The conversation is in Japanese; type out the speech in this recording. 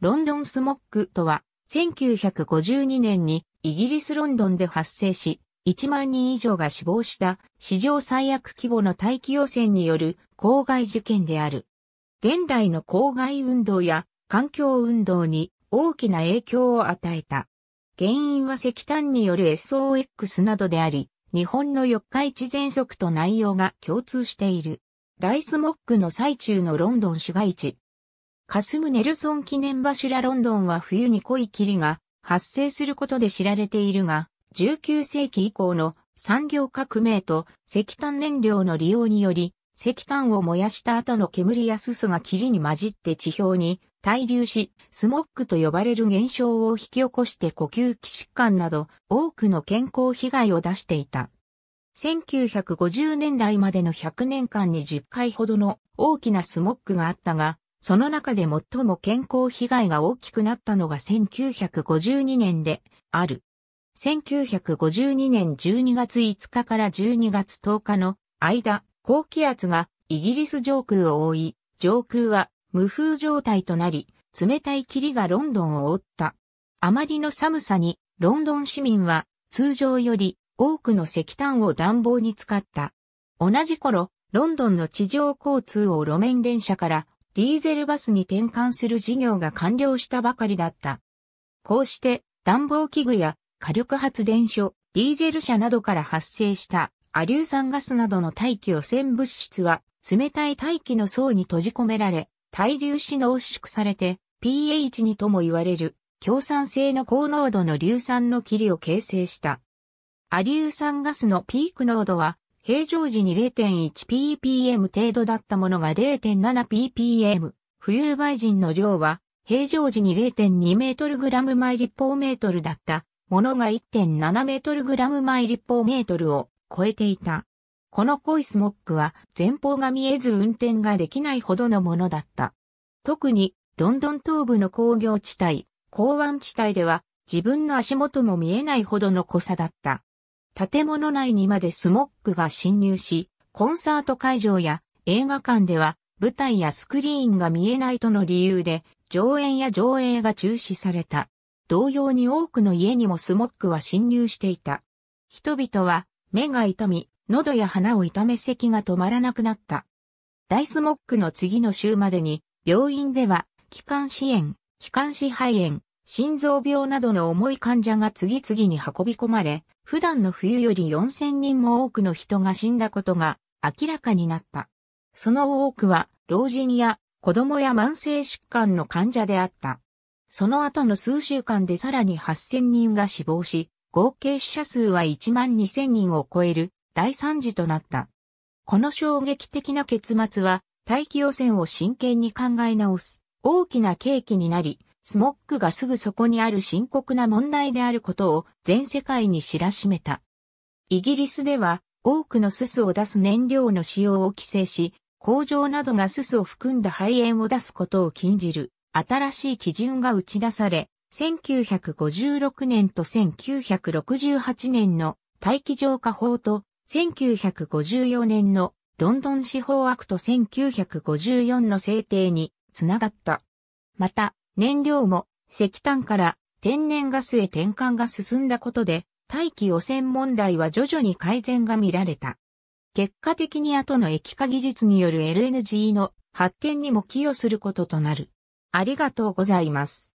ロンドンスモックとは、1952年にイギリスロンドンで発生し、1万人以上が死亡した史上最悪規模の大気汚染による公害事件である。現代の公害運動や環境運動に大きな影響を与えた。原因は石炭による SOX などであり、日本の四日市全息と内容が共通している。大スモックの最中のロンドン市街地、カスム・ネルソン記念柱ロンドンは冬に濃い霧が発生することで知られているが、19世紀以降の産業革命と石炭燃料の利用により、石炭を燃やした後の煙やすすが霧に混じって地表に滞留し、スモックと呼ばれる現象を引き起こして呼吸器疾患など多くの健康被害を出していた。1950年代までの100年間に10回ほどの大きなスモックがあったが、その中で最も健康被害が大きくなったのが1952年である。1952年12月5日から12月10日の間、高気圧がイギリス上空を覆い、上空は無風状態となり、冷たい霧がロンドンを覆った。あまりの寒さに、ロンドン市民は通常より多くの石炭を暖房に使った。同じ頃、ロンドンの地上交通を路面電車からディーゼルバスに転換する事業が完了したばかりだった。こうして暖房器具や火力発電所、ディーゼル車などから発生したアリュー酸ガスなどの大気汚染物質は冷たい大気の層に閉じ込められ、対粒子濃縮されて pH2 とも言われる強酸性の高濃度の硫酸の霧を形成した。アリュー酸ガスのピーク濃度は平常時に 0.1ppm 程度だったものが 0.7ppm。浮遊梅人の量は、平常時に0.2メートルグラム毎立方メートルだったものが1.7メートルグラム毎立方メートルを超えていた。この濃いスモックは前方が見えず運転ができないほどのものだった。特にロンドン東部の工業地帯、港湾地帯では自分の足元も見えないほどの濃さだった。建物内にまでスモッグが侵入し、コンサート会場や映画館では舞台やスクリーンが見えないとの理由で上演や上映が中止された。同様に多くの家にもスモッグは侵入していた。人々は目が痛み、喉や鼻を痛め咳が止まらなくなった。大スモックの次の週までに病院では気管支炎、気管支肺炎、心臓病などの重い患者が次々に運び込まれ、普段の冬より4000人も多くの人が死んだことが明らかになった。その多くは老人や子供や慢性疾患の患者であった。その後の数週間でさらに8000人が死亡し、合計死者数は1万2000人を超える大惨事となった。この衝撃的な結末は大気汚染を真剣に考え直す大きな契機になり、スモッグがすぐそこにある深刻な問題であることを全世界に知らしめた。イギリスでは多くのススを出す燃料の使用を規制し、工場などがススを含んだ肺炎を出すことを禁じる新しい基準が打ち出され、1956年と1968年の大気浄化法と1954年のロンドン司法アクト1954の制定につながった。また、燃料も石炭から天然ガスへ転換が進んだことで、大気汚染問題は徐々に改善が見られた。結果的に後の液化技術による LNG の発展にも寄与することとなる。ありがとうございます。